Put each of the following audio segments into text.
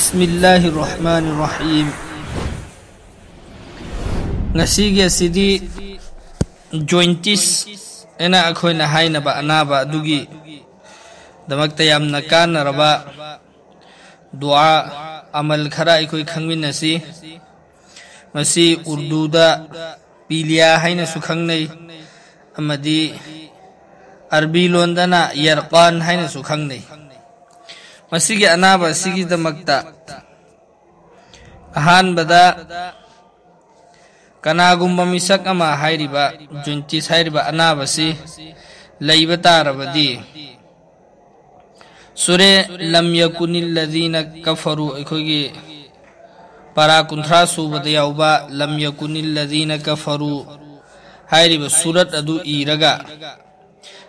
بسم الله الرحمن الرحيم نسيجي سيدي جوينتيس انا اكوين هاينا با انا با دوغي دمكتا يامنا كان ربا دعاء عمل خرا اكوي خنمين نسي مسي اردو دا بيليا هاينا سخنني امدي عربي لوندنا يرقان هاينا سخنني مسیگی انا با سیگی دمکتا احان بدا ꯀꯅꯥꯒꯨꯝꯕ ꯃꯤꯁꯛ ꯑꯃ ꯍꯥꯏꯔꯤꯕ ꯖꯨꯟꯇꯤꯁ ꯍꯥꯏꯔꯤꯕ ꯑꯅꯥꯕꯁꯤ ꯂꯩꯕ ꯇꯥꯔꯕꯗꯤ ꯁꯨꯔꯦ ꯂꯝ ꯌꯀꯨꯅꯤꯜꯂꯗꯤꯅ ꯀꯐꯔꯨ ꯑꯩꯈꯣꯏꯒꯤ ꯄꯔꯥ ꯀꯨꯟꯊ꯭ꯔꯥ ꯁꯨꯕꯗ ꯌꯥꯎꯕ ꯂꯝ ꯌꯀꯨꯅꯤꯜꯂꯗꯤꯅ ꯀꯐꯔꯨ ꯍꯥꯏꯔꯤꯕ ꯁꯨꯔꯠ ꯑꯗꯨ ꯏꯔꯒ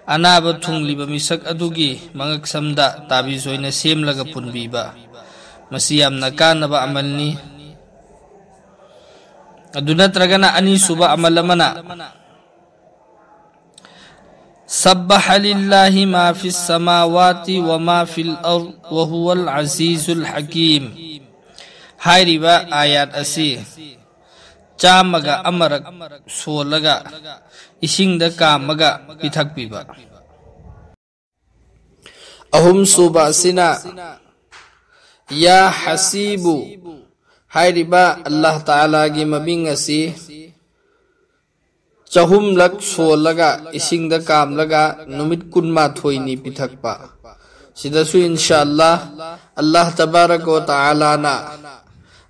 ꯑꯅꯥꯕ ꯊꯨꯡꯂꯤꯕ ꯃꯤꯁꯛ ꯑꯗꯨꯒꯤ ꯃꯉꯛ ꯁꯝꯗ ꯇꯥꯕꯤꯁ ꯑꯣꯏꯅ ꯁꯦꯝꯂꯒ ꯄꯨꯟꯕꯤꯕ ꯃꯁꯤ ꯌꯥꯝꯅ ꯀꯥꯟꯅꯕ ꯑꯃꯜꯅꯤ ꯑꯗꯨ ꯅꯠꯇ꯭ꯔꯒꯅ ꯑꯅꯤꯁꯨꯕ ꯑꯃꯜ منا سبح لله ما في السماوات وما في الأرض وهو العزيز الحكيم هاي ربا آيات اسي चामग अमर सोलग इसिंग अहम सूब या हसीबु अल्लाह ताला की मबिंग असी चहुम लग सोलग इसिंग काम लगा नुमित कुन्मा थोईनी पिथक पा सिदसु इंशाल्लाह अल्लाह तबारक व ताला ना